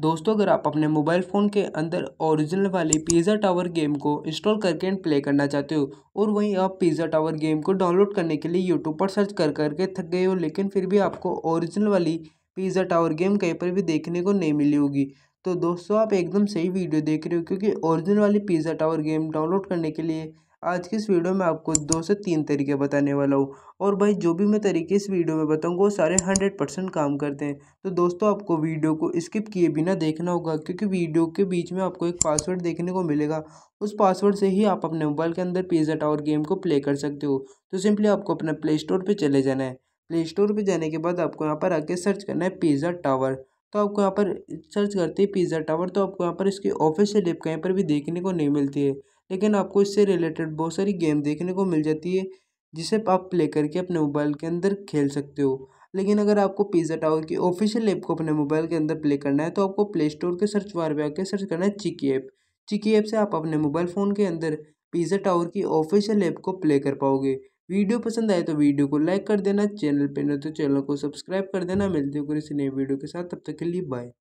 दोस्तों अगर आप अपने मोबाइल फ़ोन के अंदर ओरिजिनल वाले पिज़्ज़ा टावर गेम को इंस्टॉल करके एंड प्ले करना चाहते हो और वहीं आप पिज़्ज़ा टावर गेम को डाउनलोड करने के लिए यूट्यूब पर सर्च कर करके थक गए हो लेकिन फिर भी आपको ओरिजिनल वाली पिज़्ज़ा टावर गेम कहीं पर भी देखने को नहीं मिली होगी तो दोस्तों आप एकदम सही वीडियो देख रहे हो क्योंकि ओरिजिनल वाली पिज़्ज़ा टावर गेम डाउनलोड करने के लिए आज की इस वीडियो में आपको दो से तीन तरीके बताने वाला हूँ और भाई जो भी मैं तरीके इस वीडियो में बताऊँगा वो सारे हंड्रेड परसेंट काम करते हैं तो दोस्तों आपको वीडियो को स्किप किए बिना देखना होगा क्योंकि वीडियो के बीच में आपको एक पासवर्ड देखने को मिलेगा उस पासवर्ड से ही आप अपने मोबाइल के अंदर पिज़्ज़ा टावर गेम को प्ले कर सकते हो तो सिंपली आपको अपना प्ले स्टोर पर चले जाना है प्ले स्टोर पर जाने के बाद आपको यहाँ पर आके सर्च करना है पिज़्ज़ा टावर तो आपको यहाँ पर सर्च करते हैं पिज़्ज़ा टावर तो आपको यहाँ पर इसकी ऑफिशियल ऐप कहीं पर भी देखने को नहीं मिलती है लेकिन आपको इससे रिलेटेड बहुत सारी गेम देखने को मिल जाती है जिसे आप प्ले करके अपने मोबाइल के अंदर खेल सकते हो लेकिन अगर आपको पिज़्ज़ा टावर की ऑफिशियल ऐप को अपने मोबाइल के अंदर प्ले करना है तो आपको प्ले स्टोर के सर्च बार पे आकर सर्च करना है चिकी ऐप चिकी ऐप से आप अपने मोबाइल फ़ोन के अंदर पिज़्ज़ा टावर की ऑफिशियल ऐप को प्ले कर पाओगे वीडियो पसंद आए तो वीडियो को लाइक कर देना चैनल पर न तो चैनल को सब्सक्राइब कर देना मिलते हो किसी नई वीडियो के साथ तब तक के लिए बाय